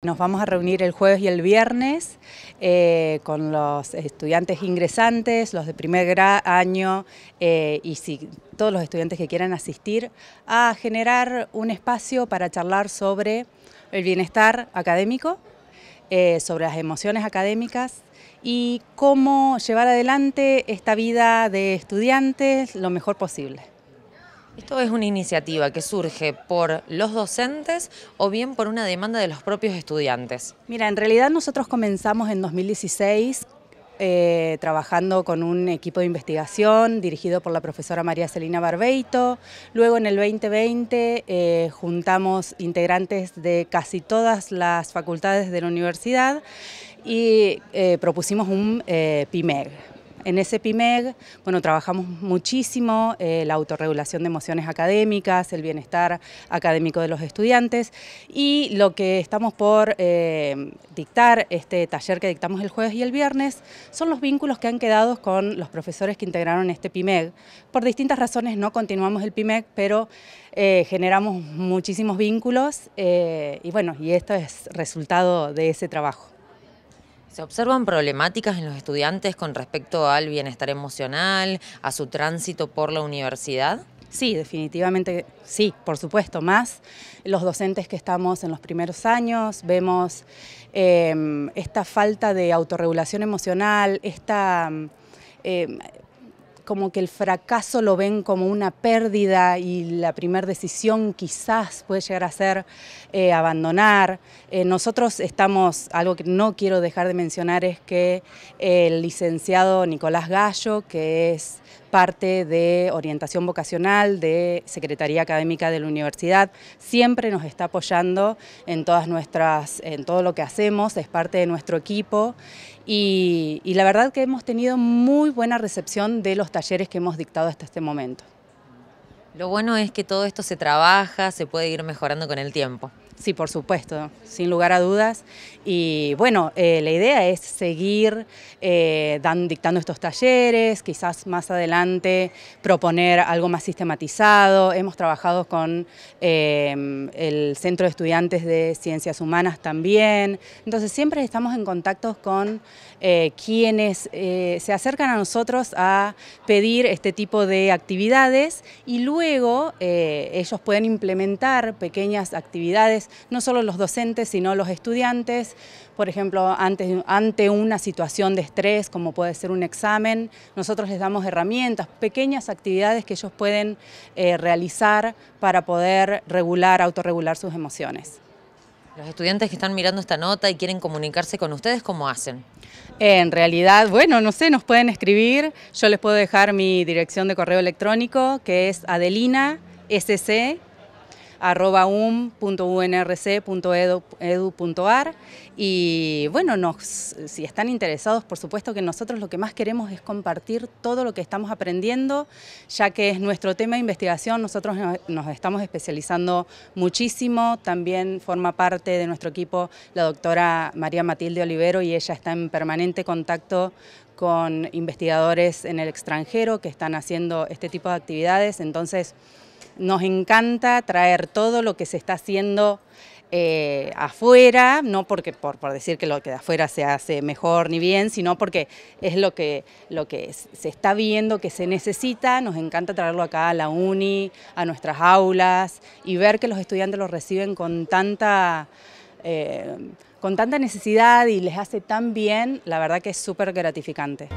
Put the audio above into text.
Nos vamos a reunir el jueves y el viernes eh, con los estudiantes ingresantes, los de primer año eh, y si, todos los estudiantes que quieran asistir a generar un espacio para charlar sobre el bienestar académico, eh, sobre las emociones académicas y cómo llevar adelante esta vida de estudiantes lo mejor posible. Esto es una iniciativa que surge por los docentes o bien por una demanda de los propios estudiantes. Mira, en realidad nosotros comenzamos en 2016 eh, trabajando con un equipo de investigación dirigido por la profesora María Celina Barbeito. Luego en el 2020 eh, juntamos integrantes de casi todas las facultades de la universidad y eh, propusimos un PIMEG, en ese PIMEG, bueno, trabajamos muchísimo eh, la autorregulación de emociones académicas, el bienestar académico de los estudiantes y lo que estamos por eh, dictar, este taller que dictamos el jueves y el viernes, son los vínculos que han quedado con los profesores que integraron este PIMEG. Por distintas razones no continuamos el PIMEG, pero eh, generamos muchísimos vínculos y bueno, y esto es resultado de ese trabajo. ¿Se observan problemáticas en los estudiantes con respecto al bienestar emocional, a su tránsito por la universidad? Sí, definitivamente sí, por supuesto, más los docentes que estamos en los primeros años, vemos em, esta falta de autorregulación emocional, esta... Em, como que el fracaso lo ven como una pérdida y la primera decisión quizás puede llegar a ser eh, abandonar. Eh, nosotros estamos, algo que no quiero dejar de mencionar es que el licenciado Nicolás Gallo, que es parte de orientación vocacional, de Secretaría Académica de la Universidad, siempre nos está apoyando en, todas nuestras, en todo lo que hacemos, es parte de nuestro equipo y, y la verdad que hemos tenido muy buena recepción de los talleres que hemos dictado hasta este momento. Lo bueno es que todo esto se trabaja, se puede ir mejorando con el tiempo. Sí, por supuesto, sin lugar a dudas. Y bueno, eh, la idea es seguir eh, dictando estos talleres, quizás más adelante proponer algo más sistematizado. Hemos trabajado con em, el Centro de Estudiantes de Ciencias Humanas también. Entonces siempre estamos en contacto con eh, quienes se acercan a nosotros a pedir este tipo de actividades y luego Luego eh, ellos pueden implementar pequeñas actividades, no solo los docentes, sino los estudiantes, por ejemplo, ante, una situación de estrés, como puede ser un examen, nosotros les damos herramientas, pequeñas actividades que ellos pueden eh, realizar para poder regular, autorregular sus emociones. Los estudiantes que están mirando esta nota y quieren comunicarse con ustedes, ¿cómo hacen? En realidad, bueno, no sé, nos pueden escribir. Yo les puedo dejar mi dirección de correo electrónico, que es adelina.sc arroba um e y bueno, nos, si están interesados, por supuesto que nosotros lo que más queremos es compartir todo lo que estamos aprendiendo, ya que es nuestro tema de investigación, nosotros nos estamos especializando muchísimo, también forma parte de nuestro equipo la doctora María Matilde Olivero y ella está en permanente contacto con investigadores en el extranjero que están haciendo este tipo de actividades, entonces nos encanta traer todo lo que se está haciendo eh, afuera, no porque por, decir que lo que de afuera se hace mejor ni bien, sino porque es lo que, lo que se está viendo que se necesita, nos encanta traerlo acá a la uni, a nuestras aulas y ver que los estudiantes lo reciben con tanta... Eh, con tanta necesidad y les hace tan bien, la verdad que es súper gratificante.